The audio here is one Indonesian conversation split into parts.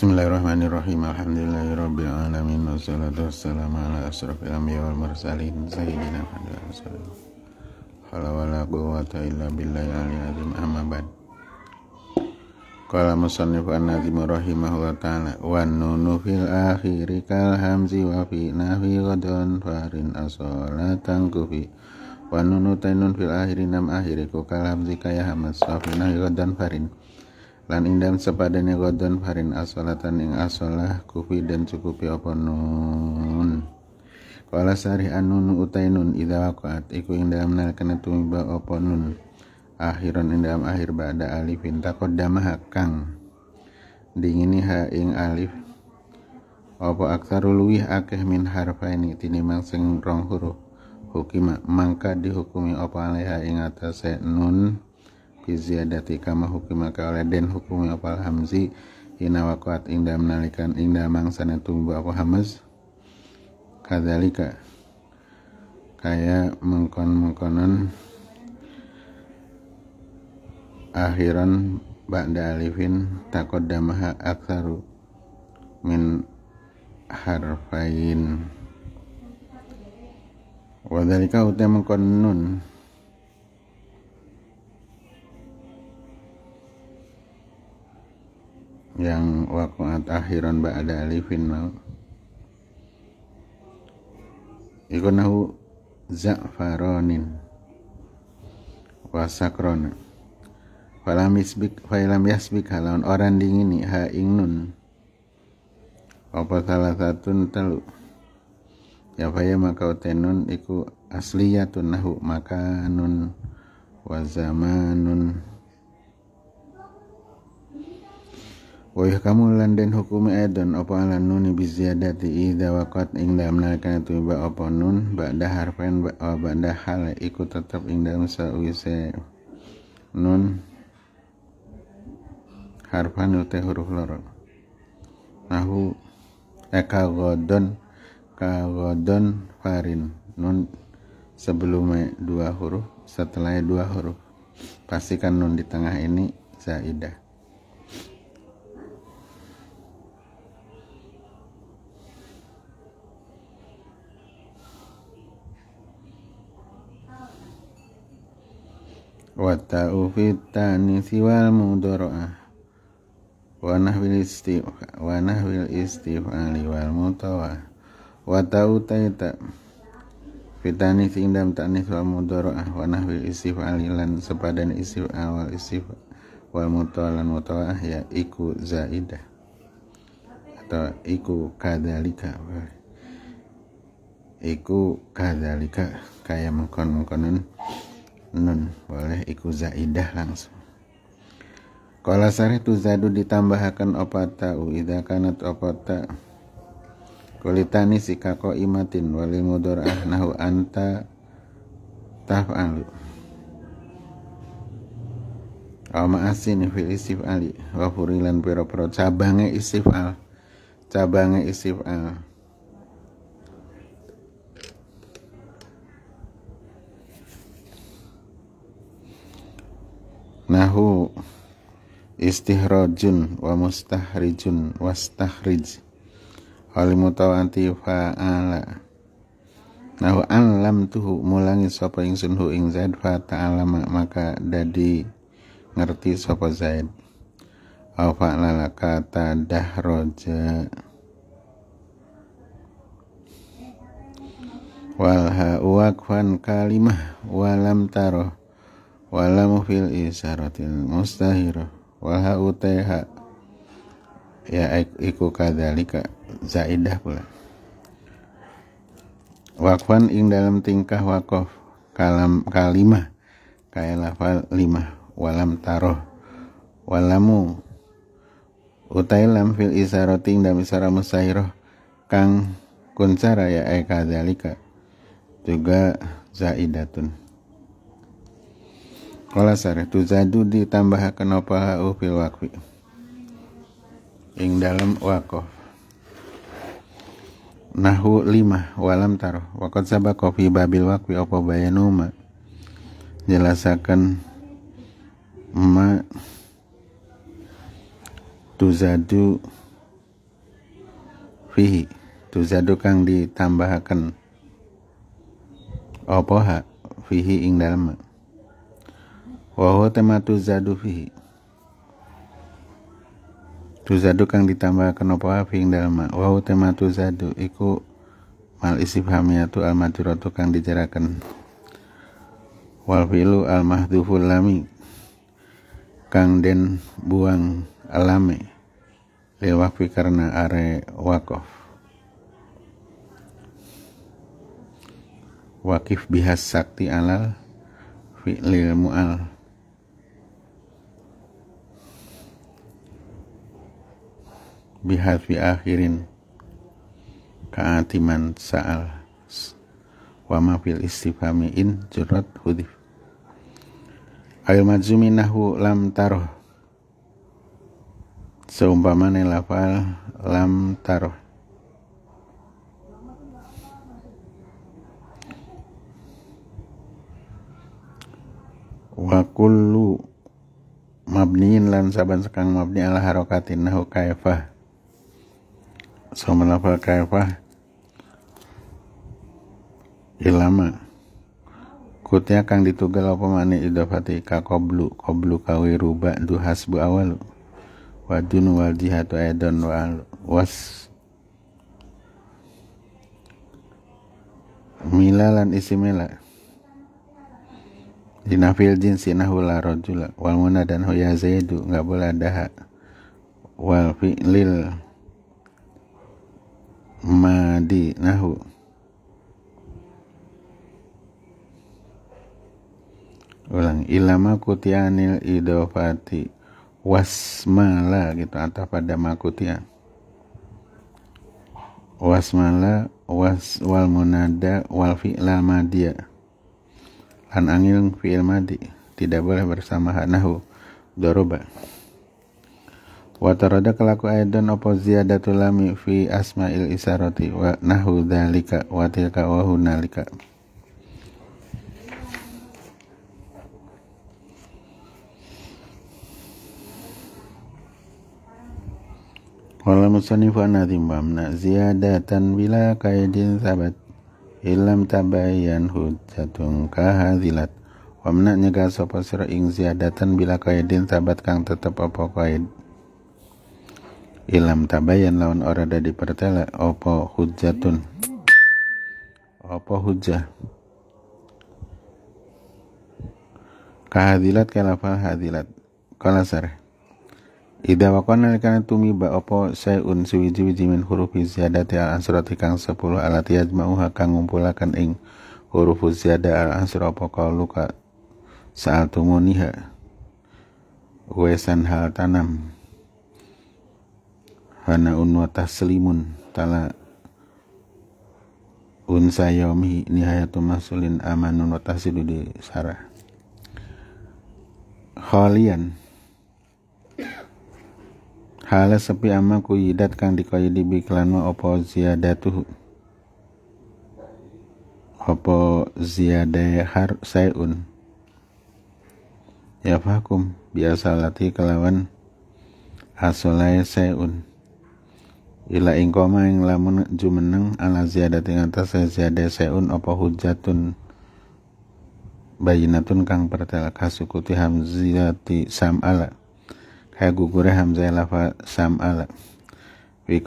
Bismillahirrahmanirrahim. Alhamdulillahirabbil alamin wassalatu wassalamu ala asrofil anbiya wal mursalin sayyidina Muhammad wa sallam. Hala la quwwata illa billahi al azim amma ba'd. Qala musannif an-nazim rahimahu wa ta'ala wa nunu fil akhiri kal hamzi wa fi nafi ghadun farin asalatan kufi wa nunu tainun fil akhiri nam akhiri kal hamzi kaya hamas wa fi nafi ghadun farin lan indam sepadane godon farin asolatan ing asolah kufi dan cukupi apa nun kala sari anun utai nun ida wakuat iku indam dalam kena tumiba apa nun akhiran indam akhir ba'da alifin damah kang dingini ha ing alif opo aksaru luwih akeh min ini tinimbang sing rong huruf hukima mangka dihukumi apa alaiha ing atas nun iziyadati kama hukimaka oleh den hukumi opal hamzi ina wakwat indah menalikan indah mangsana tumbuh apa hamz kadalika kaya mengkon-mengkonon akhiran ba'da alifin takut damaha aksaru min harfain wadhalika mengkon nun yang wakuat akhiran ba'da alifin mau iku nahu za'faronin wasakrona falam yasbik falam yasbik halawan orang dingini ha ingnun apa salah satu telu ya faya maka tenun iku asliyatun nahu nun wa zamanun Wa kamu lan hukum hukumi aidon apa ala nuni dati i, waqat ing dalam itu iba apa nun ba'da harfen wa oh, ba'da hal ikut tetap ing dalam sawise nun harfan uta huruf loro nahu eka eh, godon ka godon farin nun sebelumnya dua huruf setelahnya dua huruf pastikan nun di tengah ini idah. wata'u fitani siwal mudoro'ah wa nahwil isti wa nahwil istifali wal mutawa Wata'u taita fitani siindam ta'nis wal mudoro'ah wa nahwil istifali sepadan istiwa wal istiwa wal mutawa lan mutawa ya iku zaidah atau iku kadalika iku kadalika kayak mengkon mengkonon nun hmm, boleh iku zaidah langsung Kala sarih tu zadu ditambahkan opata uida idha kanat opata Kulitani sikako imatin wali mudor'ah nahu anta taf'alu Aw ma'asin fil isif ali wa furilan piro-piro cabange isif al cabange isif al nahu istihrojun wa mustahrijun wastahrij hal mutawanti fa'ala nahu alam tuhu mulangi sopa yang sunhu ing zaid fa maka dadi ngerti sopa zaid au fa'ala kata dahroja walha ha'u kalimah walam taroh walamu fil isaratil mustahiro, walha uteha ya iku kadalika zaidah pula wakwan ing dalam tingkah wakof kalam kalimah kaya lafal lima walam taroh walamu utai lam fil isarati ing dalam isara kang kuncara ya kadalika juga zaidatun Kola tu tuzadu ditambahkan apa ha'u fil wakfi Ing dalam wakof Nahu lima walam taruh Wakot sabah kofi babil wakfi apa bayanuma Jelasakan Ma Tuzadu Fihi Tuzadu kang ditambahkan Apa ha Fihi ing dalam Wahu tematu zadu fihi Tu zadu kang ditambah kenapa fi ing dalma Wahu tematu zadu, iku mal tu al majruratu kang dijaraken. Wal fi'lu al mahdhuful lami kang den buang alame fi karena are wakof wakif bihas sakti alal fi'lil mu'al fi akhirin ka'atiman sa'al wa ma fil istifhami in jurat hudif ayu majzumi nahu lam taroh seumpama lafal lam taroh wa kullu mabniin lan saban sekang mabni ala harokatin nahu kaifah kayak apa Ilama Kutnya kang ditugal apa mani idafati ka koblu koblu kawi ruba du hasbu awal wadun wal jihatu edon wal was milalan isi mila dinafil jinsi nahula rojula wal muna dan huya zaidu nggak boleh ada wal lil Madinahu ulang ilama kutianil idofati wasmala gitu atau pada makutia wasmala was wal munada wal fi'la madia an angil fi'il madi tidak boleh bersama hanahu doroba Wa tarada kalaku aidan apa ziyadatul lami fi asma'il isharati wa nahu dzalika wa tilka wa hunalika. Qala anadhim wa amna ziyadatan bila kaidin sabat illam tabayyan hujjatun kahadilat wa amna nyaga sapa sira ing ziyadatan bila kaidin sabat kang tetep apa kaidin ilam tabayan lawan ora dadi pertela opo hujatun opo hujah kahadilat kalafal hadilat kalasar Ida wakon wakona tumi ba opo sayun siwiji-wiji min huruf ziyadati al ansrati kang sepuluh alati uha kang ngumpulakan ing huruf ziyada al ansra apa kauluka saat tumuniha wesan hal tanam hanaun wa taslimun tala un sayomi nihayatu masulin amanun wa tahsilu di sarah khalian hala sepi ama yidat kang dikoyidi biklan wa opo ziyadatuh opo ziyadai har sayun ya fakum biasa latih kelawan asolai sayun ila ing koma ing lamun jumeneng ala ziyadati atas eh, ziyadati seun apa hujatun bayinatun kang pertel kasukuti hamzati sam'ala kaya gugure hamzah lafa sam'ala fi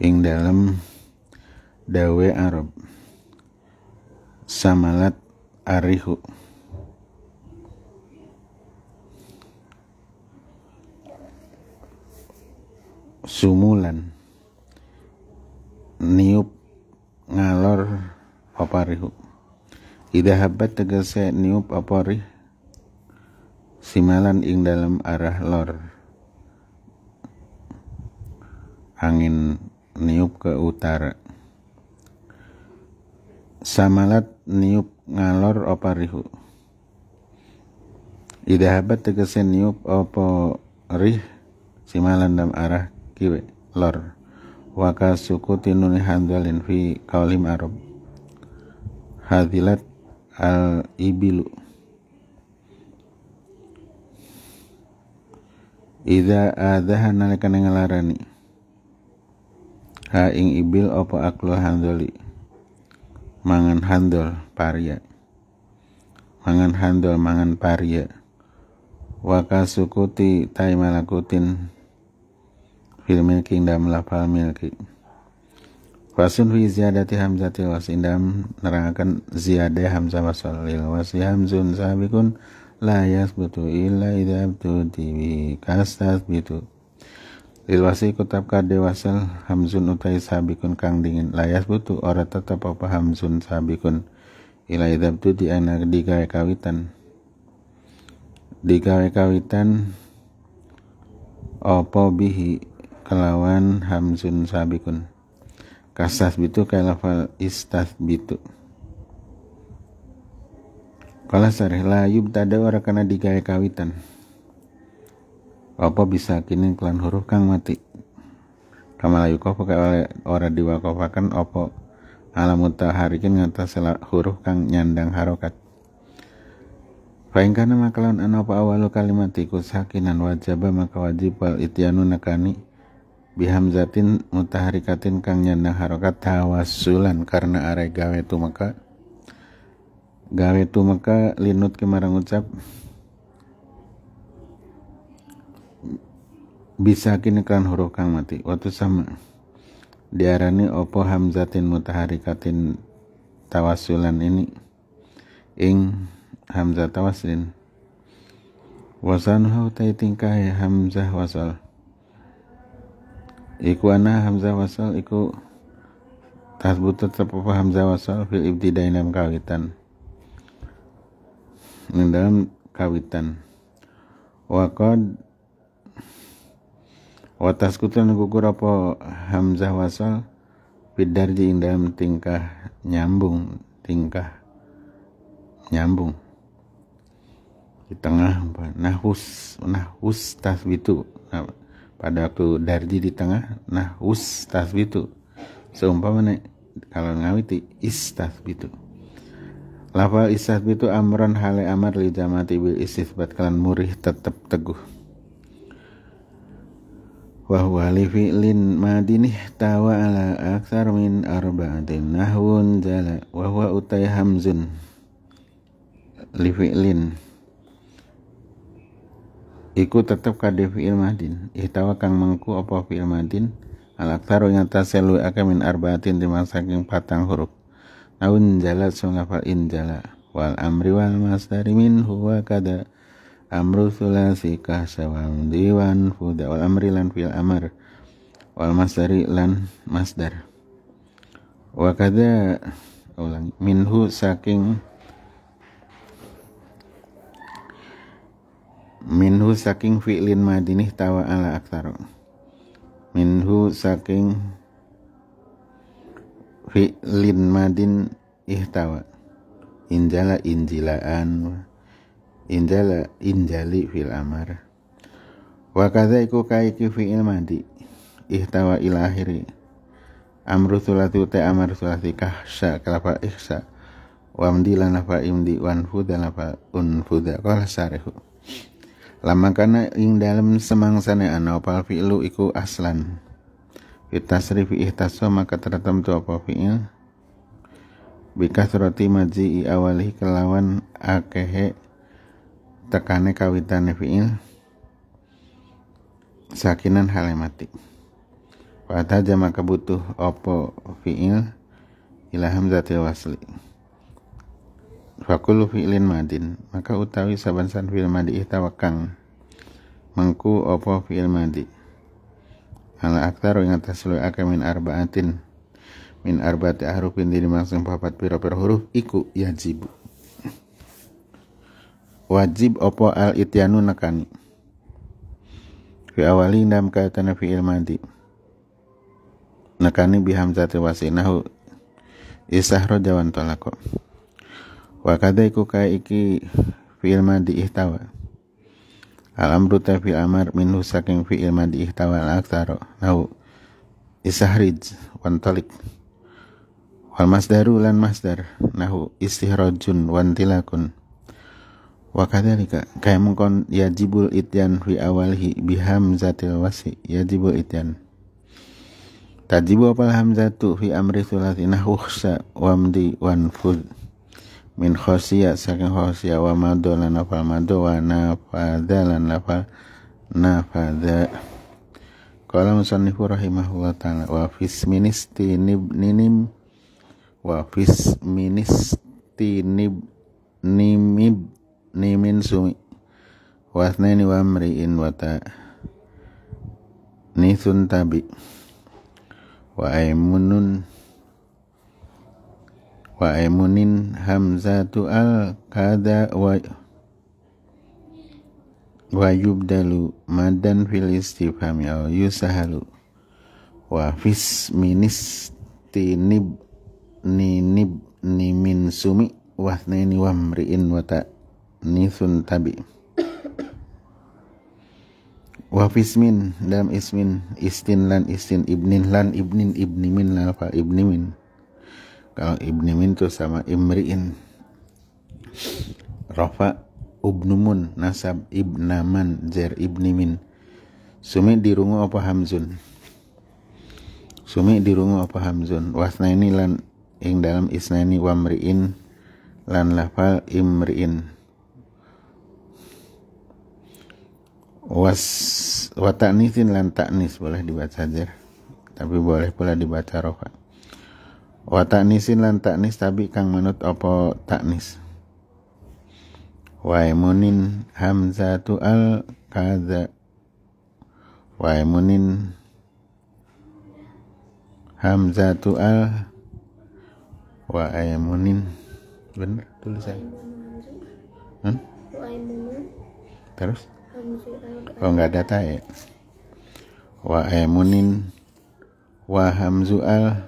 ing dalam dawe arab samalat arihu sumulan niup ngalor paparihu idahabat tegese niup aparih simalan ing dalam arah lor angin niup ke utara samalat niup ngalor oparihu idahabat tegese niup opo rih simalan dalam arah kiwe lor waka suku tinun handalin fi kaulim arab hadilat al ibilu Ida adah nalika ngelarani ha ing ibil opo aklo handoli mangan handol paria mangan handol mangan paria waka sukuti tai malakutin fil milki indam lafal milki Fasun fi ziyadati hamzati was indam nerangakan ziyade hamzah wasal lil wasi hamzun sabikun la yasbutu illa idza abtudi bi kastasbitu lil wasi kutab kade wasal hamzun utai sabikun kang dingin la yasbutu ora tetap apa hamzun sabikun ila idza di ana digawe kawitan digawe kawitan apa bihi kelawan hamzun sabikun kasas bitu kalafal istas bitu kalau sarih layub tada ora kena digawe kawitan apa bisa kini klan huruf kang mati kama layu kau pakai ora diwakofakan apa alamut taharikin ngatas huruf kang nyandang harokat Faingkana makalan anapa awalu kalimatiku sakinan wajaba maka wajib wal ityanu nakani bihamzatin mutaharikatin kang nyandang harokat tawasulan karena are gawe tu maka gawe tu maka linut kemarang ucap bisa kini kan huruf kang mati waktu sama diarani opo hamzatin mutaharikatin tawasulan ini ing hamzah tawaslin wasanuhu utai tingkah ya hamzah wasal iku ana hamzah wasal iku tasbut tetap apa hamzah wasal fil ibtidai dalam kawitan yang dalam kawitan wakod watas kutan gugur apa hamzah wasal bidarji ing dalam tingkah nyambung tingkah nyambung di tengah nahus nahus tasbitu nah, pada waktu darji di tengah nah us tasbitu seumpama nih kalau ngawiti is tasbitu lafal is tasbitu amran hale amar li jamati bil istisbat kalan murih tetap teguh wa li fi'lin madinih tawa ala aksar min arba'atin nahwun jala wa huwa utai hamzun li fi'lin Iku tetap kade fi'il madin. Ihtawa kang mengku apa fi'il madin. Alaktaru nyata ngatasi akan min arbaatin lima saking patang huruf. Naun jala sungafal in jala. Wal amri wal masdari min huwa kada. Amru sulasi kahsa wal diwan fuda. Wal amri lan fi'il amar. Wal masdari lan masdar. Wa kada minhu saking minhu saking fi'lin madinih tawa ala aktaru minhu saking fi'lin madin ihtawa injala injilaan injala injali fil amar wa kadza iku kaiki fi'il madi ihtawa ilahiri amru sulatu te amar sulati kahsa kelapa ihsa wa wamdi lanafa imdi wanfuda lanafa unfuda kola sarihu lama kana ing dalam semangsane ana opal fi'lu iku aslan fi ihtaso maka tertentu apa fi'il bikasrati i awali kelawan akehe tekane kawitane fi'il sakinan halematik Wata jama kebutuh opo fi'il ilaham zati wasli. Fakulu fi'lin madin Maka utawi sabansan fi'il madi ihtawakang Mengku opo fi'il madi Ala aktaru ingat atas akan min arbaatin Min arbaati ahrufin diri maksum papat piro-piro huruf Iku yajibu Wajib opo al ityanu nekani Fi awali dalam kaitan fi'il madi Nekani bihamzati wasinahu Isahro jawan tolako wa kada iku kae iki fi'il madi ihtawa al amru ta fil amar min saking fi'il madi ihtawa al aktsara nau isahrij wan talik wal masdaru lan masdar nahu istihrajun tilakun wa kadzalika kaya mungkon yajibul ityan fi awalhi biham zatil wasi yajibul ityan tajibu apal hamzatu fi amri sulasi nahu khsa wamdi wanfud min khosiyah saking khosiyah wa madu lan lafal madu wa nafadha lan apa nafadha Qala musannifu rahimahullah ta'ala wa fisministi ninim wa fisministi nib nimib nimin sumi wa thnaini wa amri'in wa ta nithun tabi wa aimunun wa aimunin hamzatu al kada wa wa yubdalu madan fil istifhami aw yusahalu wa fis minis tinib ninib nimin sumi wahneni wamriin wata nisun tabi wa fismin dalam ismin istin lan istin ibnin lan ibnin ibnimin lafa ibnimin kalau ibni min sama imriin rofa ubnumun nasab ibnaman zer ibni min sumi dirungu apa hamzun sumi dirungu apa hamzun wasna ini lan ing dalam isnaini wamriin lan lafal imriin was wataknisin lan taknis boleh dibaca zer tapi boleh pula dibaca rofa wa taknisin lan taknis tabi kang manut apa taknis wa imunin hamzatu al kaza. wa imunin hamzatu al wa imunin bener tulisan. hmm? terus oh nggak ada ta ya? wa imunin wa hamzu al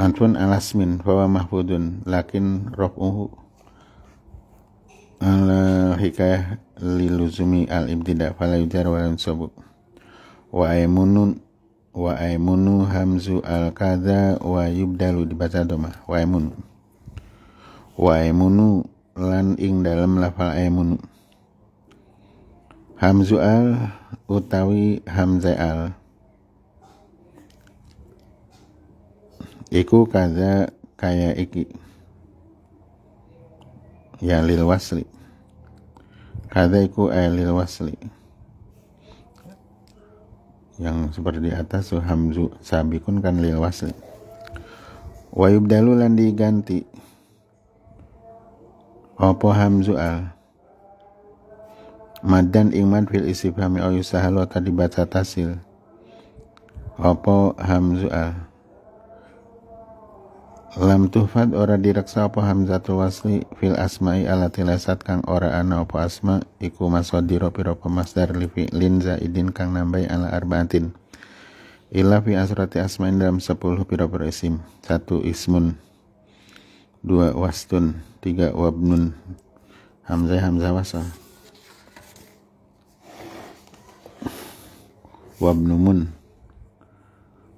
Antun alasmin bahwa mahfudun lakin rofuhu al hikayah liluzumi al ibtida fala yujar wa yunsabu wa aymunun wa aymunu hamzu al kada wa yubdalu dibaca doma wa aymun wa aymunu lan ing dalam lafal aymunu hamzu al utawi hamzai al iku kaza kaya iki ya lil wasli kaza iku eh, lil wasli yang seperti di atas hamzu sabikun kan lil wasli wa yubdalu lan diganti opo hamzu al madan ing mad fil istifhami ayusahalu tadi dibaca tasil opo hamzu al Lam tuhfad ora direksa apa hamzatul wasli fil asma'i ala tilasat kang ora ana apa asma iku masodiro piro pemasdar li fi'lin idin kang nambai ala arbaatin. Ila fi asrati asma'in dalam sepuluh piro piro isim. Satu ismun. Dua wastun. Tiga wabnun. Hamzah hamzah wasa. Wabnumun.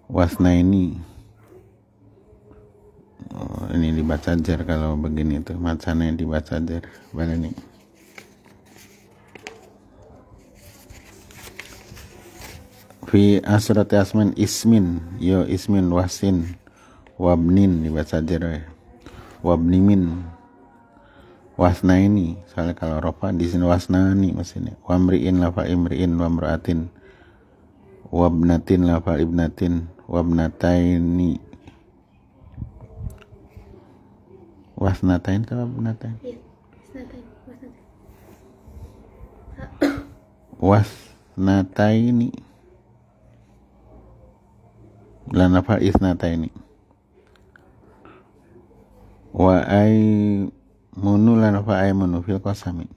Wasnaini oh, ini dibaca jar kalau begini tuh macannya dibaca jar mana nih fi asrati asmin ismin yo ismin wasin wabnin dibaca jar wabnimin wabnimin ini soalnya kalau ropa di sini ini maksudnya wamriin lafa imriin wamraatin wabnatin lafa ibnatin wabnataini Wasnatain sama benatain? Iya, wasnatain. Wasnataini. Lan apa isnataini? Wa ay munu lan apa ay munu fil kosami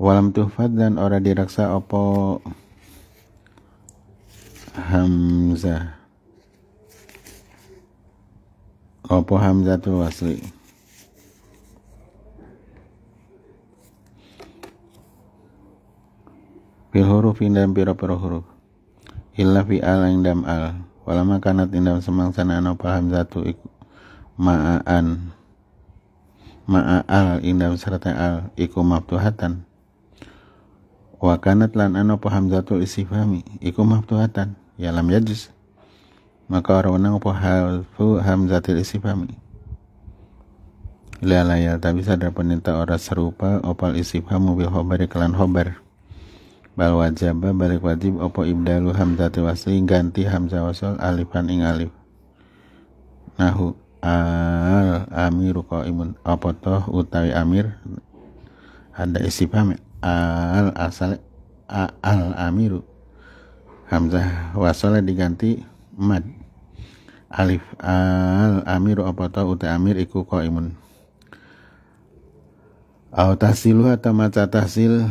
Walam tuhfad dan ora diraksa opo hamzah Apa hamzatul wasli? Bil huruf indam piro-piro huruf. Illa fi al indam al. Walama kanat indam semangsana anapa hamzatu ik ma'aan. Ma'al indam serta al iku maftuhatan. Wa kanat lan satu anu, isi istifhami iku maftuhatan. Ya lam yajis maka orang wenang apa harfu hamzatil istifhami ya layal tapi sadar penita ora serupa opal istifhamu bil khobar kelan khobar bal wajaba balik wajib opo ibdalu hamzatil wasli ganti hamzah wasol alifan ing alif nahu al amiru imun opo toh utawi amir ada istifham ya? al asal al amiru hamzah wasol diganti mad alif al amiru apa tau uta amir iku imun au tahsilu atau maca tahsil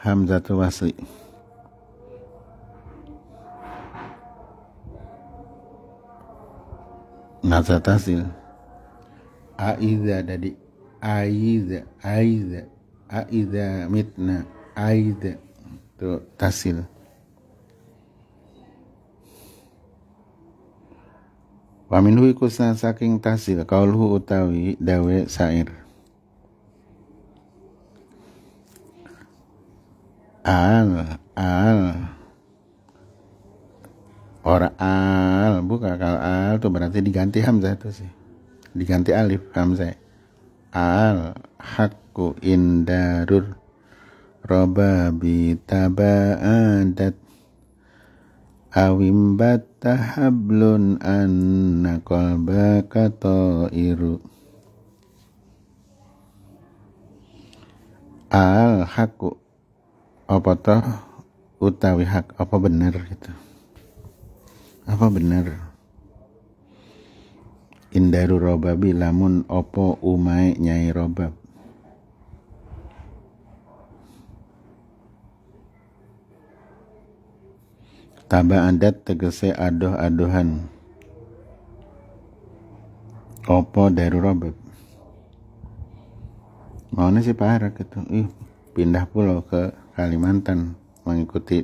hamzatu wasli Maca tahsil Aiza dadi Aiza Aiza Aiza mitna Aiza Itu tahsil Wa minhu iku saking tahsil kauluhu utawi dawe sair. Al al Ora al buka kalau al tuh berarti diganti hamzah itu sih. Diganti alif hamzah. Al hakku indarur roba taba'adat Awim batta hablun anna kato iru Al haku apa toh utawi hak apa benar gitu apa benar indaru robabi lamun opo umai nyai robab Taba adat tegese adoh-adohan. Opo dari robek. Maunya sih parah gitu. Ih, pindah pulau ke Kalimantan mengikuti